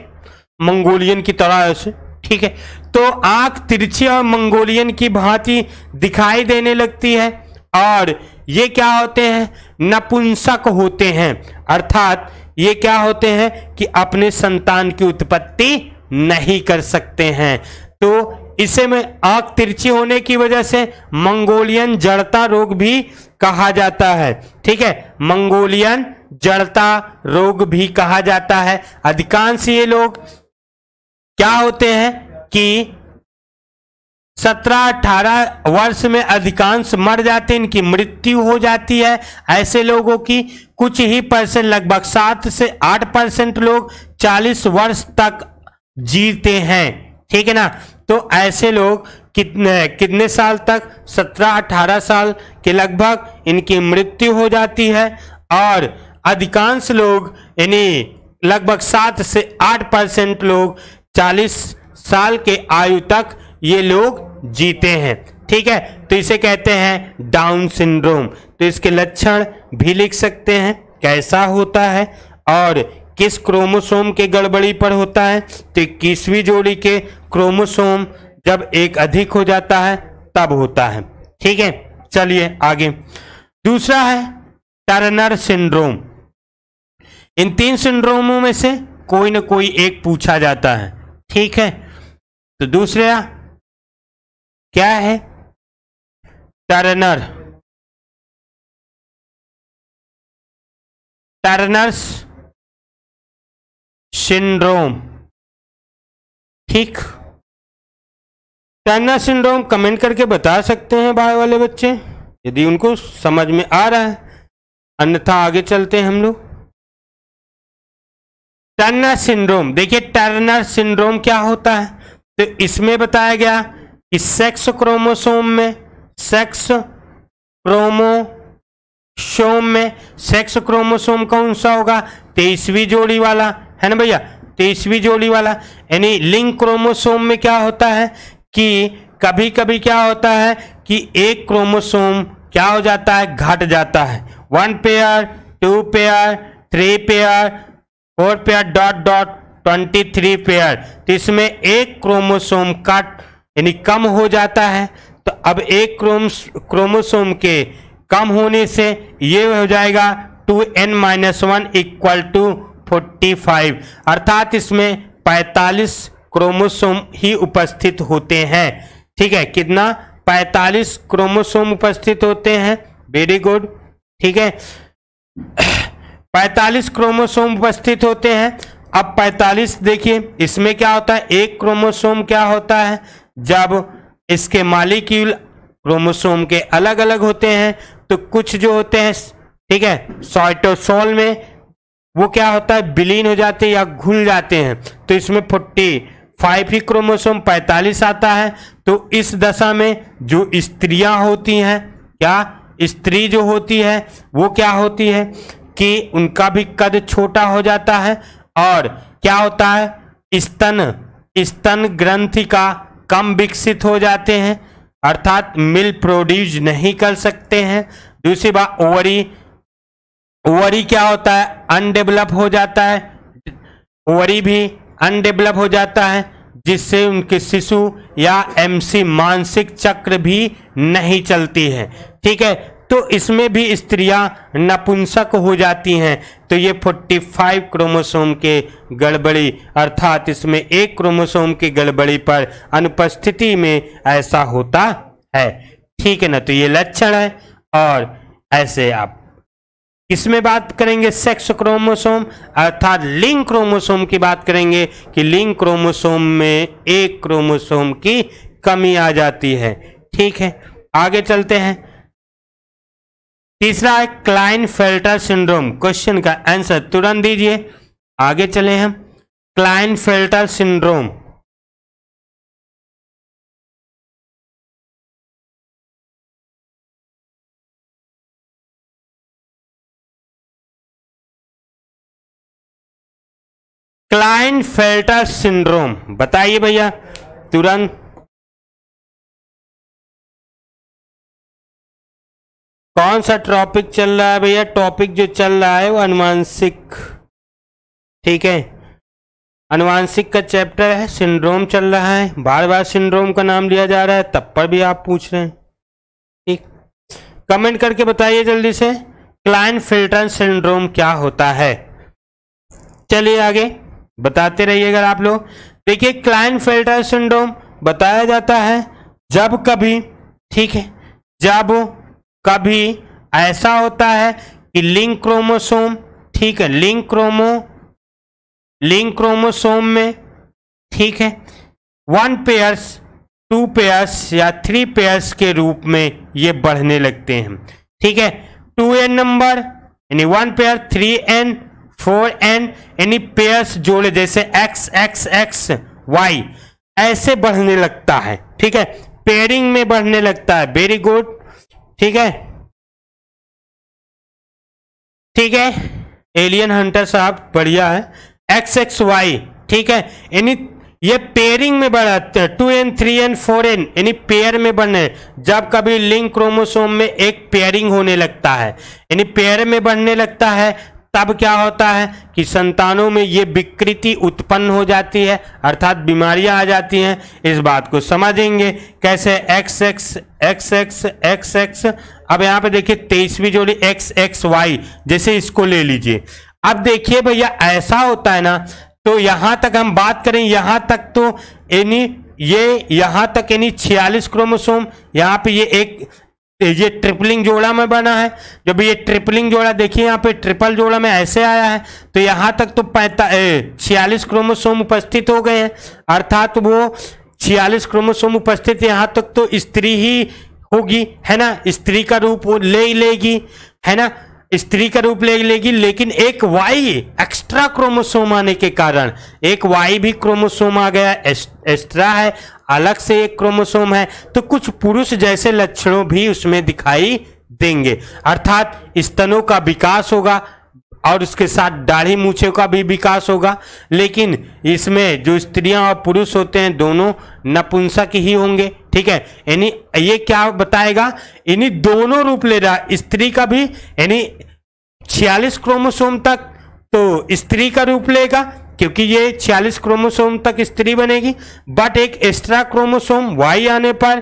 Speaker 1: मंगोलियन की तरह ऐसे ठीक है तो आंख तिरछी और मंगोलियन की भांति दिखाई देने लगती है और ये क्या होते हैं नपुंसक होते हैं अर्थात ये क्या होते हैं कि अपने संतान की उत्पत्ति नहीं कर सकते हैं तो इसे में आग तिरछी होने की वजह से मंगोलियन जड़ता रोग भी कहा जाता है ठीक है मंगोलियन जड़ता रोग भी कहा जाता है अधिकांश ये लोग क्या होते हैं कि सत्रह अठारह वर्ष में अधिकांश मर जाते हैं इनकी मृत्यु हो जाती है ऐसे लोगों की कुछ ही परसेंट लगभग सात से आठ परसेंट लोग चालीस वर्ष तक जीते हैं ठीक है ना तो ऐसे लोग कितने कितने साल तक सत्रह अठारह साल के लगभग इनकी मृत्यु हो जाती है और अधिकांश लोग यानी लगभग सात से आठ परसेंट लोग चालीस साल के आयु तक ये लोग जीते हैं ठीक है तो इसे कहते हैं डाउन सिंड्रोम तो इसके लक्षण भी लिख सकते हैं कैसा होता है और किस क्रोमोसोम के गड़बड़ी पर होता है तो इक्कीसवीं जोड़ी के क्रोमोसोम जब एक अधिक हो जाता है तब होता है ठीक है चलिए आगे दूसरा है टर्नर सिंड्रोम इन तीन सिंड्रोमों में से कोई ना कोई एक पूछा जाता है ठीक है
Speaker 2: तो दूसरा क्या है टर्नर टर्नर्स सिंड्रोम ठीक टर्नर सिंड्रोम कमेंट करके बता सकते हैं बाहर वाले बच्चे
Speaker 1: यदि उनको समझ में आ रहा है अन्यथा आगे चलते हैं हम लोग टर्नर सिंड्रोम देखिए टर्नर सिंड्रोम क्या होता है तो इसमें बताया गया कि सेक्स क्रोमोसोम में सेक्स क्रोमोसोम में सेक्स क्रोमोसोम कौन सा होगा तेईसवीं जोड़ी वाला है ना भैया तेईसवीं तो जोड़ी वाला यानी लिंक क्रोमोसोम में क्या होता है कि कभी कभी क्या होता है कि एक क्रोमोसोम क्या हो जाता है घट जाता है one pair two pair three pair four pair dot dot twenty three pair तो इसमें एक क्रोमोसोम कट यानी कम हो जाता है तो अब एक क्रोम क्रोमोसोम के कम होने से ये हो जाएगा two N minus one equal to 45 अर्थात इसमें 45 क्रोमोसोम ही उपस्थित होते हैं ठीक है कितना 45 क्रोमोसोम उपस्थित होते हैं वेरी गुड ठीक है 45 क्रोमोसोम उपस्थित होते हैं अब 45 देखिए इसमें क्या होता है एक क्रोमोसोम क्या होता है जब इसके मालिक्यूल क्रोमोसोम के अलग अलग होते हैं तो कुछ जो होते हैं ठीक है साइटोसोल में वो क्या होता है विलीन हो जाते हैं या घुल जाते हैं तो इसमें फोर्टी फाइव ही क्रोमोसोम पैंतालीस आता है तो इस दशा में जो स्त्रियां होती हैं क्या स्त्री जो होती है वो क्या होती है कि उनका भी कद छोटा हो जाता है और क्या होता है स्तन स्तन ग्रंथि का कम विकसित हो जाते हैं अर्थात मिल प्रोड्यूस नहीं कर सकते हैं दूसरी बात ओवरी वरी क्या होता है अनडेवलप हो जाता है वरी भी अनडेवलप हो जाता है जिससे उनके शिशु या एमसी मानसिक चक्र भी नहीं चलती है ठीक है तो इसमें भी स्त्रियां नपुंसक हो जाती हैं तो ये 45 क्रोमोसोम के गड़बड़ी अर्थात इसमें एक क्रोमोसोम की गड़बड़ी पर अनुपस्थिति में ऐसा होता है ठीक है ना तो ये लक्षण है और ऐसे आप इसमें बात करेंगे सेक्स क्रोमोसोम अर्थात लिंग क्रोमोसोम की बात करेंगे कि लिंग क्रोमोसोम में एक क्रोमोसोम की कमी आ जाती है ठीक है आगे चलते हैं तीसरा है क्लाइन फेल्टर सिंड्रोम क्वेश्चन का आंसर तुरंत
Speaker 2: दीजिए आगे चले हम Klinefelter syndrome Klinefelter syndrome बताइए भैया तुरंत कौन सा टॉपिक चल रहा है भैया टॉपिक जो चल रहा है वो अनुवांशिक
Speaker 1: ठीक है अनुवांशिक का चैप्टर है सिंड्रोम चल रहा है बार बार सिंड्रोम का नाम लिया जा रहा है तब पर भी आप पूछ रहे हैं ठीक कमेंट करके बताइए जल्दी से क्लाइन फिल्टर सिंड्रोम क्या होता है चलिए आगे बताते रहिए अगर आप लोग देखिए क्लाइन फिल्टर सिंड्रोम बताया जाता है जब कभी ठीक है जब कभी ऐसा होता है कि लिंक क्रोमोसोम ठीक है लिंक क्रोमो लिंक क्रोमोसोम में ठीक है वन पेयर्स टू पेयर्स या थ्री पेयर्स के रूप में ये बढ़ने लगते हैं ठीक है टू एन नंबर यानी one pair three N four N यानी पेयर्स जोड़े जैसे एक्स एक्स एक्स वाई ऐसे बढ़ने लगता है ठीक है पेयरिंग में बढ़ने लगता है वेरी गुड ठीक है ठीक है एलियन हंटर साहब बढ़िया है एक्स एक्स वाई ठीक है यानी ये पेयरिंग में बढ़ाते हैं two N three N four N यानी पेयर में बढ़ने जब कभी लिंक क्रोमोसोम में एक पेयरिंग होने लगता है यानी पेयर में बढ़ने लगता है तब क्या होता है कि संतानों में ये विकृति उत्पन्न हो जाती है अर्थात बीमारियां आ जाती हैं इस बात को समझेंगे कैसे X X X X X X अब यहाँ पे देखिए तेईसवीं जोड़ी एक्स एक्स वाई जैसे इसको ले लीजिए अब देखिए भैया ऐसा होता है ना तो यहां तक हम बात करें यहां तक तो यानी ये यहां तक यानी छियालीस क्रोमोसोम यहाँ पे ये एक तो ये ट्रिपलिंग जोड़ा में बना है जब ये ट्रिपलिंग जोड़ा देखिए यहाँ पे ट्रिपल जोड़ा में ऐसे आया है तो यहाँ तक तो पैंता छियालीस क्रोमोसोम उपस्थित हो गए हैं अर्थात वो छियालीस क्रोमोसोम उपस्थित यहाँ तक तो स्त्री ही होगी है ना स्त्री का रूप वो ले ही लेगी है ना स्त्री का रूप ले लेगी लेकिन एक वाई एक्स्ट्रा क्रोमोसोम आने के कारण एक वाई भी क्रोमोसोम आ गया एक्स्ट्रा है अलग से एक क्रोमोसोम है तो कुछ पुरुष जैसे लक्षणों भी उसमें दिखाई देंगे अर्थात स्तनों का विकास होगा और उसके साथ दाढ़ी मूछे का भी विकास होगा लेकिन इसमें जो स्त्रियां और पुरुष होते हैं दोनों नपुंसक ही होंगे ठीक है यानी ये क्या बताएगा यानी दोनों रूप ले रहा स्त्री का भी यानी छियालीस क्रोमोसोम तक तो स्त्री का रूप लेगा क्योंकि ये छियालीस क्रोमोसोम तक स्त्री बनेगी बट एक एक्स्ट्रा क्रोमोसोम वाई आने पर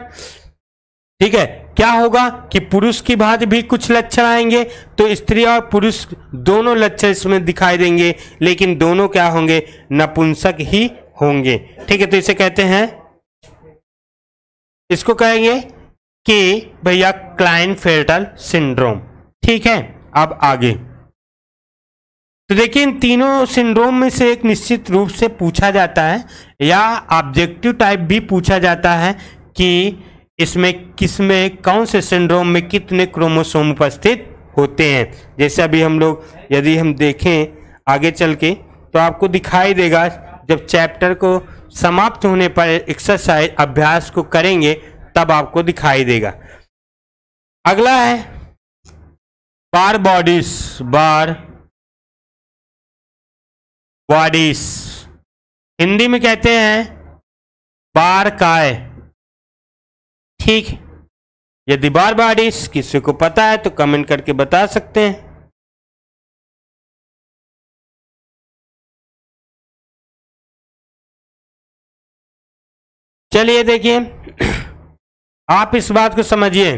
Speaker 1: ठीक है क्या होगा कि पुरुष की भांति भी कुछ लक्षण आएंगे तो स्त्री और पुरुष दोनों लक्षण इसमें दिखाई देंगे लेकिन दोनों क्या होंगे नपुंसक ही होंगे ठीक है तो इसे कहते हैं
Speaker 2: इसको कहेंगे कि भैया क्लाइन फेल्टल सिंड्रोम ठीक है अब आगे तो देखिए
Speaker 1: इन तीनों सिंड्रोम में से एक निश्चित रूप से पूछा जाता है या ऑब्जेक्टिव टाइप भी पूछा जाता है कि इसमें किसमें कौन से सिंड्रोम में कितने क्रोमोसोम उपस्थित होते हैं जैसे अभी हम लोग यदि हम देखें आगे चल के तो आपको दिखाई देगा जब चैप्टर को समाप्त होने पर एक्सरसाइज अभ्यास को करेंगे तब आपको दिखाई देगा अगला
Speaker 2: है Barr bodies Barr bodies Hindi में कहते हैं बार काय ठीक यदि बार बार इस किसी को पता है तो कमेंट करके बता सकते हैं चलिए देखिए आप इस बात को समझिए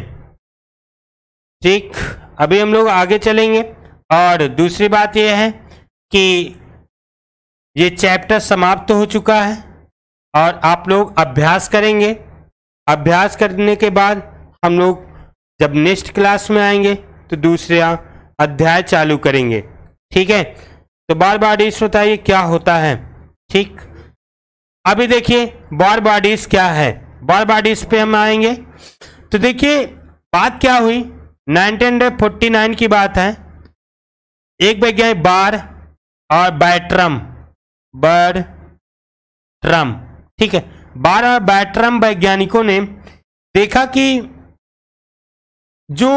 Speaker 1: ठीक अभी हम लोग आगे चलेंगे और दूसरी बात यह है कि ये चैप्टर समाप्त हो चुका है और आप लोग अभ्यास करेंगे अभ्यास करने के बाद हम लोग जब नेक्स्ट क्लास में आएंगे तो दूसरा अध्याय चालू करेंगे ठीक है तो बार बाडिस बताइए क्या होता है ठीक अभी देखिए बार बाडिस क्या है बार बाडिस पे हम आएंगे तो देखिए बात क्या हुई 1949 की बात है एक वैज्ञानिक बार और बैट्रम बर्ड ट्रम ठीक है बारह बैटरम वैज्ञानिकों ने देखा कि जो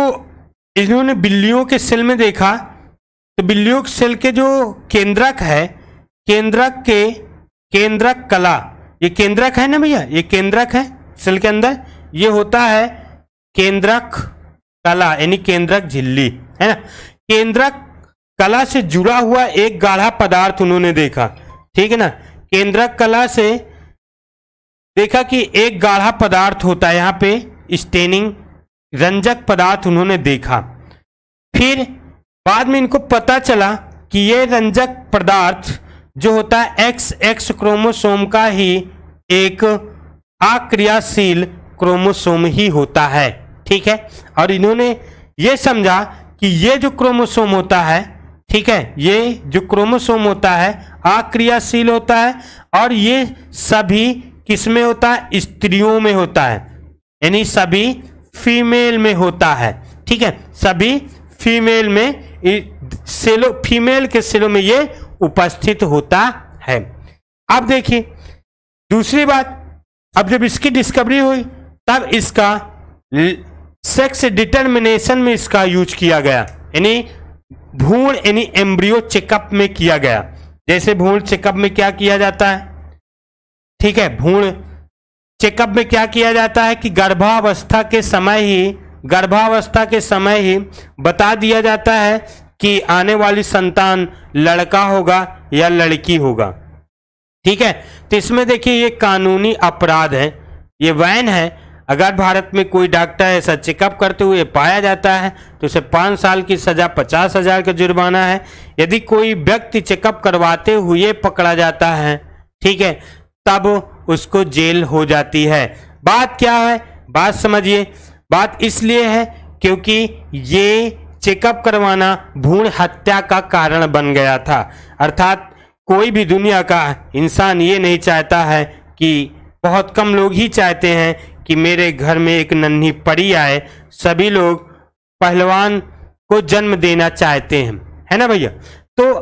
Speaker 1: इन्होंने बिल्लियों के सेल में देखा तो बिल्लियों के सेल के जो केंद्रक है केंद्रक के केंद्रक कला ये केंद्रक है ना भैया ये केंद्रक है सेल के अंदर ये होता है केंद्रक कला यानी केंद्रक झिल्ली है ना केंद्रक कला से जुड़ा हुआ एक गाढ़ा पदार्थ उन्होंने देखा ठीक है ना केंद्रक कला से देखा कि एक गाढ़ा पदार्थ होता है यहाँ पे स्टेनिंग रंजक पदार्थ उन्होंने देखा फिर बाद में इनको पता चला कि ये रंजक पदार्थ जो होता है एक्स एक्स क्रोमोसोम का ही एक आक्रियाशील क्रोमोसोम ही होता है ठीक है और इन्होंने ये समझा कि ये जो क्रोमोसोम होता है ठीक है ये जो क्रोमोसोम होता है आक्रियाशील होता है और ये सभी किस में होता है स्त्रियों में होता है यानी सभी फीमेल में होता है ठीक है सभी फीमेल में सेलो फीमेल के सेलो में ये उपस्थित होता है अब देखिए दूसरी बात अब जब इसकी डिस्कवरी हुई तब इसका सेक्स डिटर्मिनेशन में इसका यूज किया गया यानी भूण यानी एम्ब्रियो चेकअप में किया गया जैसे भूण चेकअप में क्या किया जाता है ठीक है भ्रूण चेकअप में क्या किया जाता है कि गर्भावस्था के समय ही गर्भावस्था के समय ही बता दिया जाता है कि आने वाली संतान लड़का होगा या लड़की होगा ठीक है तो इसमें देखिए ये कानूनी अपराध है ये वैन है अगर भारत में कोई डॉक्टर ऐसा चेकअप करते हुए पाया जाता है तो उसे पांच साल की सज़ा पचास हज़ार का जुर्माना है यदि कोई व्यक्ति चेकअप करवाते हुए पकड़ा जाता है ठीक है तब उसको जेल हो जाती है बात क्या है बात समझिए बात इसलिए है क्योंकि ये चेकअप करवाना भूण हत्या का कारण बन गया था अर्थात कोई भी दुनिया का इंसान ये नहीं चाहता है कि बहुत कम लोग ही चाहते हैं कि मेरे घर में एक नन्ही पड़ी आए सभी लोग पहलवान को जन्म देना चाहते हैं है ना भैया तो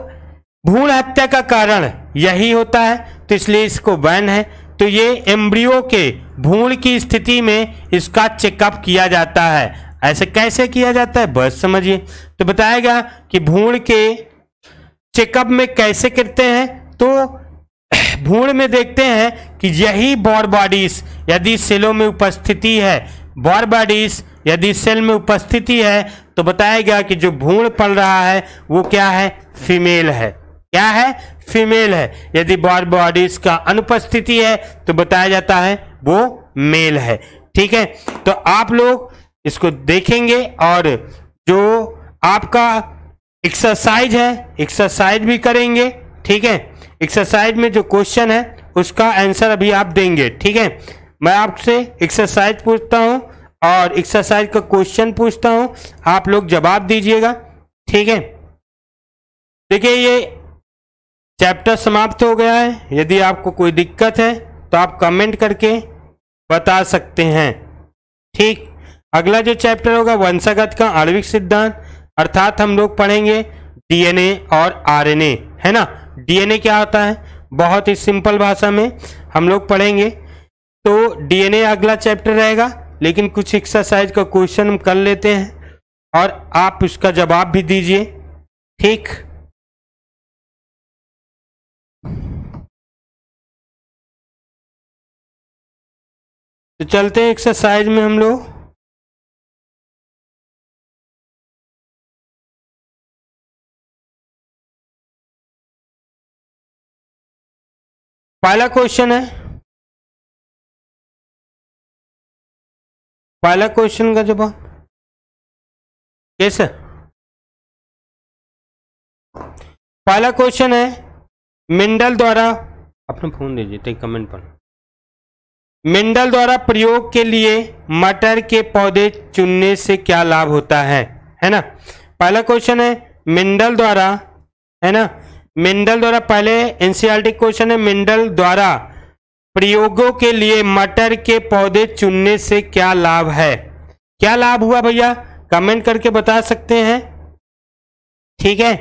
Speaker 1: भूण हत्या का कारण यही होता है तो इसलिए इसको बैन है तो ये एम्ब्रियो के भूण की स्थिति में इसका चेकअप किया जाता है ऐसे कैसे किया जाता है बस समझिए तो बताएगा कि भूण के चेकअप में कैसे करते हैं तो भूण में देखते हैं कि यही बॉर बॉडीज यदि सेलों में उपस्थिति है बॉर बॉडीज यदि सेल में उपस्थिति है तो बताएगा कि जो भूण पड़ रहा है वो क्या है फीमेल है क्या है फीमेल है यदि बॉड बॉडीज का अनुपस्थिति है तो बताया जाता है वो मेल है ठीक है तो आप लोग इसको देखेंगे और जो आपका एक्सरसाइज है एक्सरसाइज भी करेंगे ठीक है एक्सरसाइज में जो क्वेश्चन है उसका आंसर अभी आप देंगे ठीक है मैं आपसे एक्सरसाइज पूछता हूँ और एक्सरसाइज का क्वेश्चन पूछता हूँ आप लोग जवाब दीजिएगा ठीक है देखिए ये चैप्टर समाप्त हो गया है यदि आपको कोई दिक्कत है तो आप कमेंट करके बता सकते हैं ठीक अगला जो चैप्टर होगा वंशागत का आणविक सिद्धांत अर्थात हम लोग पढ़ेंगे डीएनए और आरएनए है ना डीएनए क्या होता है बहुत ही सिंपल भाषा में हम लोग पढ़ेंगे तो डीएनए अगला चैप्टर रहेगा लेकिन कुछ एक्सरसाइज का क्वेश्चन हम कर लेते हैं
Speaker 2: और आप उसका जवाब भी दीजिए ठीक तो चलते हैं एक्सरसाइज में हम लोग पहला क्वेश्चन है पहला क्वेश्चन का जवाब कैसे पहला क्वेश्चन है मिंडल द्वारा अपना फोन दीजिए कमेंट पर
Speaker 1: मिंडल द्वारा प्रयोग के लिए मटर के पौधे चुनने से क्या लाभ होता है है ना पहला क्वेश्चन है मिंडल द्वारा है ना मिंडल द्वारा पहले एनसीआरटी क्वेश्चन है मिंडल द्वारा प्रयोगों के लिए मटर के पौधे चुनने से क्या लाभ है क्या लाभ हुआ भैया कमेंट करके बता सकते हैं ठीक है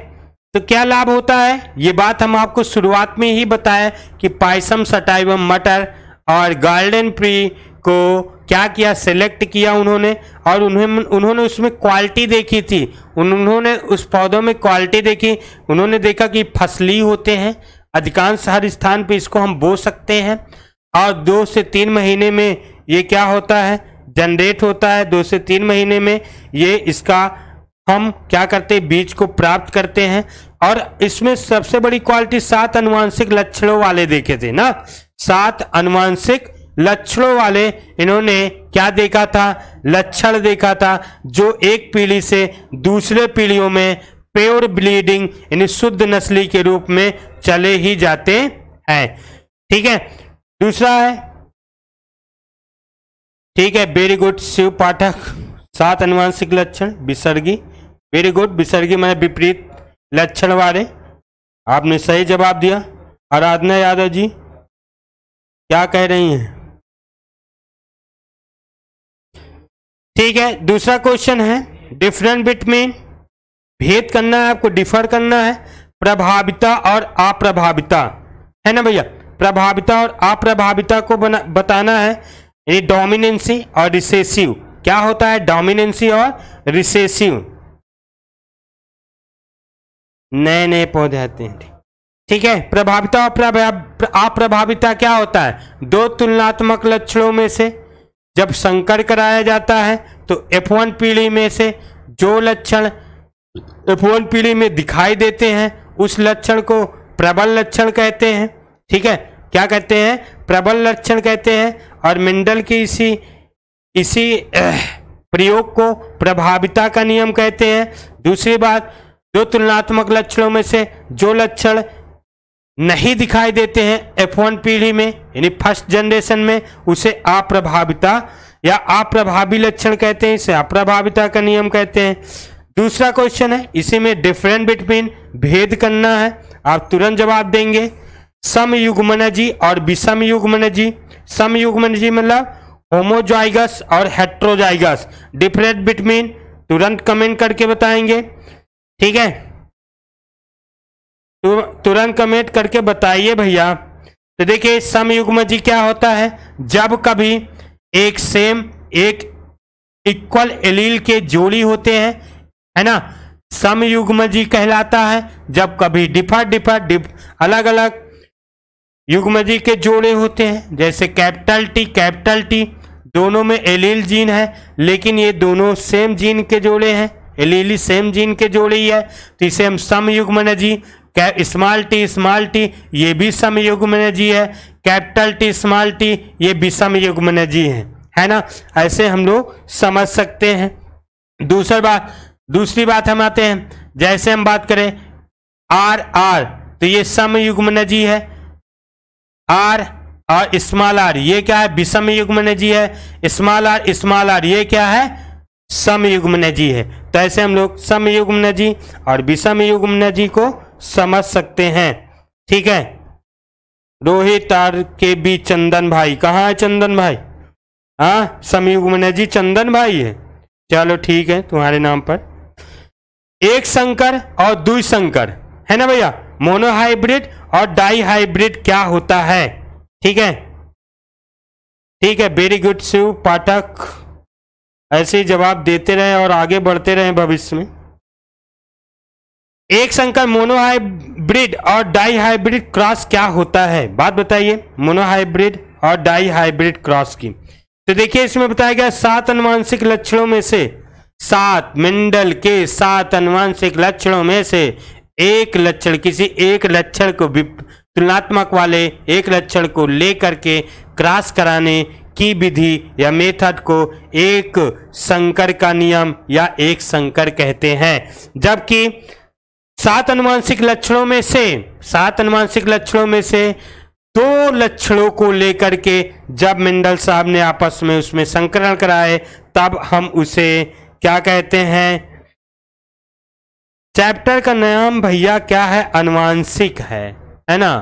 Speaker 1: तो क्या लाभ होता है ये बात हम आपको शुरुआत में ही बताए कि पाइसम सटाइव मटर और गार्डन प्री को क्या किया सेलेक्ट किया उन्होंने और उन्हें उन्होंने उसमें क्वालिटी देखी थी उन्होंने उस पौधों में क्वालिटी देखी उन्होंने देखा कि फसली होते हैं अधिकांश हर स्थान पर इसको हम बो सकते हैं और दो से तीन महीने में ये क्या होता है जनरेट होता है दो से तीन महीने में ये इसका हम क्या करते हैं बीज को प्राप्त करते हैं और इसमें सबसे बड़ी क्वालिटी सात अनुवांशिक लक्षणों वाले देखे थे ना सात अनुवांशिक लक्षणों वाले इन्होंने क्या देखा था लक्षण देखा था जो एक पीढ़ी से दूसरे पीढ़ियों में प्योर ब्लीडिंग यानी शुद्ध नस्ली के रूप में चले ही जाते हैं ठीक है दूसरा है ठीक है वेरी गुड शिव पाठक सात अनुवांशिक लक्षण विसर्गी वेरी गुड विसर्गी मैंने विपरीत लक्षण वाले आपने
Speaker 2: सही जवाब दिया आराधना यादव जी क्या कह रही हैं ठीक है दूसरा क्वेश्चन है डिफरेंट बिटवीन भेद करना है आपको डिफर करना है प्रभाविता
Speaker 1: और अप्रभाविता है ना भैया प्रभाविता और अप्रभाविता को बना बताना है यानी डोमिनेंसी और रिसेसिव क्या होता है डोमिनेंसी और रिसेसिव नए नए पौधे आते हैं ठीक ठीक है प्रभाविता और अप्रभाविता क्या होता है दो तुलनात्मक लक्षणों में से जब संकर कराया जाता है तो एफ वन पीढ़ी में से जो लक्षण एफ वन पीढ़ी में दिखाई देते हैं उस लक्षण को प्रबल लक्षण कहते हैं ठीक है क्या कहते हैं प्रबल लक्षण कहते हैं और मिंडल की इसी इसी प्रयोग को प्रभाविता का नियम कहते हैं दूसरी बात दो तुलनात्मक लक्षणों में से जो लक्षण नहीं दिखाई देते हैं एफ वन पीढ़ी में यानी फर्स्ट जनरेशन में उसे अप्रभाविता या अप्रभावी लक्षण कहते हैं इसे अप्रभाविता का नियम कहते हैं दूसरा क्वेश्चन है इसी में डिफरेंट बिटवीन भेद करना है आप तुरंत जवाब देंगे जी और विषम युग्मनजी जी मतलब होमोजाइगस और हेट्रोजाइगस डिफरेंट बिटवीन तुरंत कमेंट करके बताएंगे ठीक है तुरंत कमेंट करके बताइए भैया तो देखिए समयुग्म जी क्या होता है जब कभी एक सेम एक इक्वल एलील के जोड़ी होते हैं है ना समयुग्म जी कहलाता है जब कभी डिफर डिफर डिफ अलग अलग युग्म जी के जोड़े होते हैं जैसे कैपिटल टी कैपिटल टी दोनों में एलील जीन है लेकिन ये दोनों सेम जीन के जोड़े हैं एलीली सेम जीन के जोड़े ही है तो इसे हम समयुग्मन जी स्मॉल टी स्मॉल टी ये भी समयुग्म जी है कैपिटल टी स्मॉल टी ये भी समयुग्म जी है है ना ऐसे हम लोग समझ सकते हैं दूसरी बात दूसरी बात हम आते हैं जैसे हम बात करें आर आर तो ये समयुग्म जी है आर और स्मॉल आर ये क्या है विषम युग्म जी है स्मॉल आर स्मॉल आर ये क्या है समयुग्म जी है तो ऐसे हम लोग समयुग्म जी और विषम युग्म जी को समझ सकते हैं ठीक है Rohit R K B Chandan भाई कहाँ है चंदन भाई हाँ समीर गुमने जी चंदन भाई है चलो ठीक है तुम्हारे नाम पर एक संकर और दुई संकर है ना भैया मोनोहाइब्रिड और डाई हाइब्रिड क्या होता है ठीक है ठीक है वेरी गुड शिव पाठक ऐसे ही जवाब देते रहे और आगे बढ़ते रहे भविष्य में एक संकर मोनोहाइब्रिड और डाई हाइब्रिड क्रॉस क्या होता है बात बताइए मोनोहाइब्रिड और डाई हाइब्रिड क्रॉस की तो देखिए इसमें बताया गया सात अनुवांशिक लक्षणों में से सात मिंडल के सात अनुवांशिक लक्षणों में से एक लक्षण किसी एक लक्षण को तुलनात्मक वाले एक लक्षण को लेकर के क्रॉस कराने की विधि या मेथड को एक संकर का नियम या एक संकर कहते हैं जबकि सात अनुमानसिक लक्षणों में से सात अनुमानसिक लक्षणों में से दो लक्षणों को लेकर के जब मिंडल साहब ने आपस में उसमें संकरण कराए तब हम उसे क्या कहते हैं चैप्टर का नाम भैया क्या है अनुवांशिक है है ना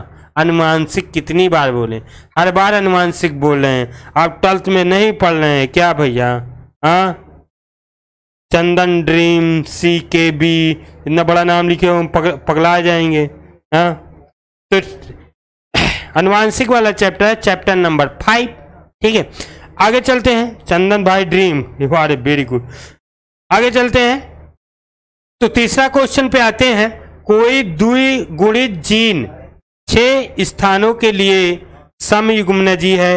Speaker 1: अनुवांशिक कितनी बार बोले हर बार अनुवांशिक बोल रहे हैं आप ट्वेल्थ में नहीं पढ़ रहे हैं क्या भैया हाँ चंदन ड्रीम सी के बी इतना बड़ा नाम लिखे हम पगला जाएंगे हाँ तो अनुवांशिक वाला चैप्टर है चैप्टर नंबर फाइव ठीक है आगे चलते हैं चंदन भाई ड्रीम अरे वेरी गुड आगे चलते हैं तो तीसरा क्वेश्चन पे आते हैं कोई दुई गुणित जीन छह स्थानों के लिए समयुग्मनजी है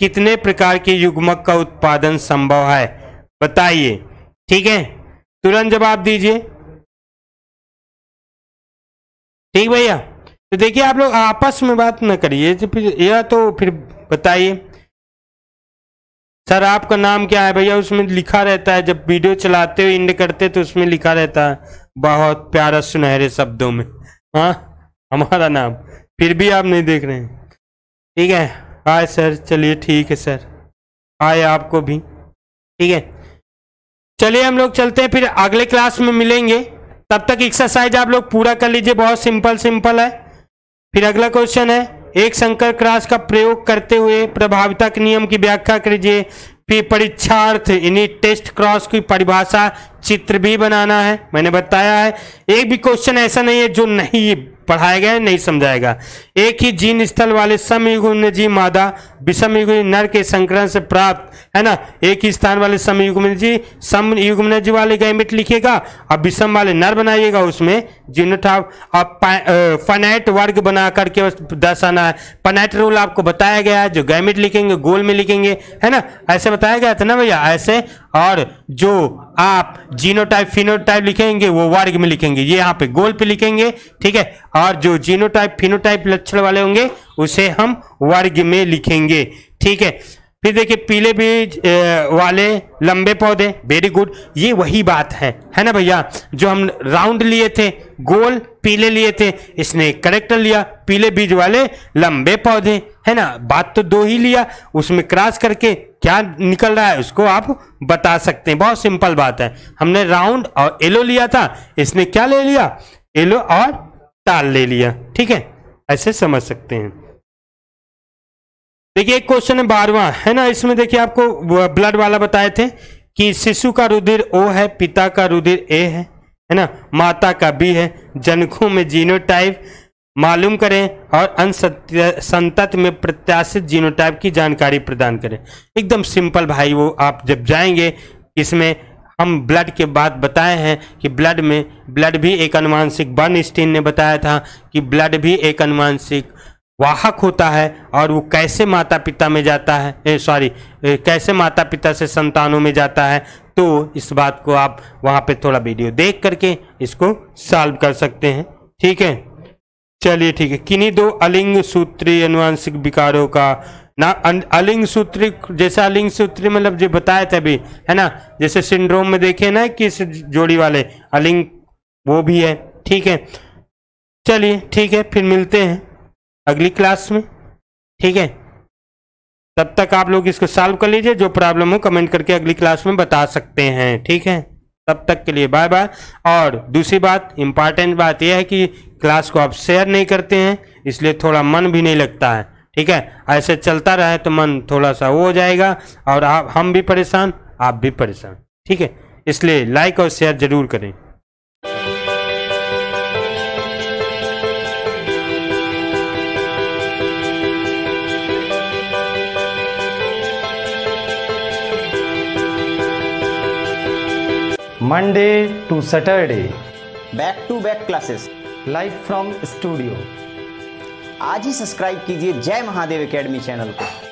Speaker 1: कितने प्रकार के युग्मक का उत्पादन संभव है बताइए ठीक है
Speaker 2: तुरंत जवाब दीजिए ठीक भैया तो देखिए आप लोग आपस में बात ना करिए तो फिर यह तो फिर बताइए
Speaker 1: सर आपका नाम क्या है भैया उसमें लिखा रहता है जब वीडियो चलाते हो इंड करते तो उसमें लिखा रहता है बहुत प्यारा सुनहरे शब्दों में हाँ हमारा नाम फिर भी आप नहीं देख रहे हैं ठीक है हाय सर चलिए ठीक है सर हाय आपको भी ठीक है चलिए हम लोग चलते हैं फिर अगले क्लास में मिलेंगे तब तक एक्सरसाइज आप लोग पूरा कर लीजिए बहुत सिंपल सिंपल है फिर अगला क्वेश्चन है एक संकर क्रास का प्रयोग करते हुए प्रभाविता के नियम की व्याख्या करिए फिर परीक्षार्थ यानी टेस्ट क्रॉस की परिभाषा चित्र भी बनाना है मैंने बताया है एक भी क्वेश्चन ऐसा नहीं है जो नहीं पढ़ाया गया नहीं समझाया गया एक ही जीन स्थल वाले समयुग्म जी मादा विषमयुग्म नर के संक्रमण से प्राप्त है ना एक ही स्थान वाले समयुग्म जी समयुग्म जी वाले गैमिट लिखेगा और विषम वाले नर बनाइएगा उसमें जीनोठा अब फनेट वर्ग बना करके दर्शाना है पनेट रूल आपको बताया गया है जो गैमेट लिखेंगे गोल में लिखेंगे है ना ऐसे बताया गया था ना भैया ऐसे और जो आप जीनोटाइप फिनोटाइप लिखेंगे वो वर्ग में लिखेंगे ये यहाँ पे गोल पे लिखेंगे ठीक है और जो जीनोटाइप फिनोटाइप लक्षण वाले होंगे उसे हम वर्ग में लिखेंगे ठीक है फिर देखिए पीले बीज वाले लंबे पौधे वेरी गुड ये वही बात है है ना भैया जो हम राउंड लिए थे गोल पीले लिए थे इसने करेक्टर लिया पीले बीज वाले लंबे पौधे है ना बात तो दो ही लिया उसमें क्रॉस करके क्या निकल रहा है उसको आप बता सकते हैं बहुत सिंपल बात है हमने राउंड और एलो लिया था इसने क्या ले लिया एलो और टाल ले लिया ठीक है ऐसे समझ सकते हैं देखिए एक क्वेश्चन है बारवा है ना इसमें देखिए आपको ब्लड वाला बताए थे कि शिशु का रुधिर ओ है पिता का रुधिर ए है है ना माता का बी है जनकों में जीनो टाइप मालूम करें और संतत में प्रत्याशित जीनोटाइप की जानकारी प्रदान करें एकदम सिंपल भाई वो आप जब जाएंगे इसमें हम ब्लड के बाद बताए हैं कि ब्लड में ब्लड भी एक अनुमानसिक स्टीन ने बताया था कि ब्लड भी एक अनुमानसिक वाहक होता है और वो कैसे माता पिता में जाता है सॉरी कैसे माता पिता से संतानों में जाता है तो इस बात को आप वहाँ पे थोड़ा वीडियो देख करके इसको सॉल्व कर सकते हैं ठीक है चलिए ठीक है किन्हीं दो अलिंग सूत्री अनुवांशिक विकारों का ना अलिंग सूत्री जैसा अलिंग सूत्री मतलब जो बताया था अभी है ना जैसे सिंड्रोम में देखे ना किस जोड़ी वाले अलिंग वो भी है ठीक है चलिए ठीक है फिर मिलते हैं अगली क्लास में ठीक है तब तक आप लोग इसको सॉल्व कर लीजिए जो प्रॉब्लम हो कमेंट करके अगली क्लास में बता सकते हैं ठीक है तब तक के लिए बाय बाय और दूसरी बात इम्पॉर्टेंट बात यह है कि क्लास को आप शेयर नहीं करते हैं इसलिए थोड़ा मन भी नहीं लगता है ठीक है ऐसे चलता रहे तो मन थोड़ा सा वो हो जाएगा और आप हम भी परेशान आप भी परेशान ठीक है इसलिए लाइक और शेयर जरूर करें Monday to Saturday back to back classes live from studio
Speaker 2: आज ही सब्सक्राइब कीजिए जय महादेव एकेडमी चैनल को